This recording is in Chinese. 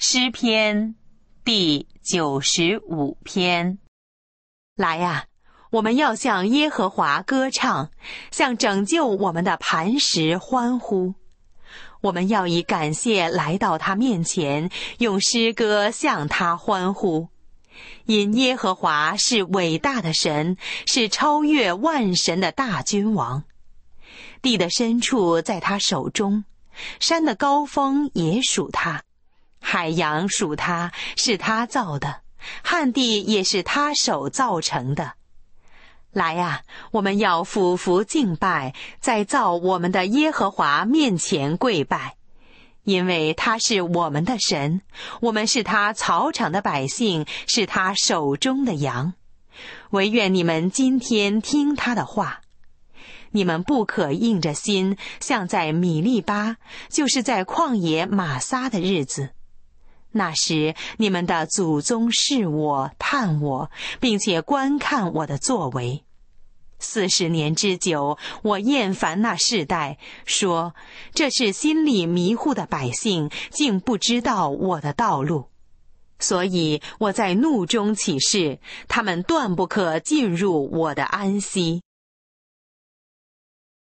诗篇第九十五篇，来呀！我们要向耶和华歌唱，向拯救我们的磐石欢呼。我们要以感谢来到他面前，用诗歌向他欢呼，因耶和华是伟大的神，是超越万神的大君王。地的深处在他手中，山的高峰也属他。海洋属他，是他造的；旱地也是他手造成的。来啊，我们要俯伏敬拜，在造我们的耶和华面前跪拜，因为他是我们的神。我们是他草场的百姓，是他手中的羊。唯愿你们今天听他的话，你们不可硬着心，像在米利巴，就是在旷野玛撒的日子。那时，你们的祖宗视我、探我，并且观看我的作为。四十年之久，我厌烦那世代，说：“这是心里迷糊的百姓，竟不知道我的道路。”所以我在怒中起誓，他们断不可进入我的安息。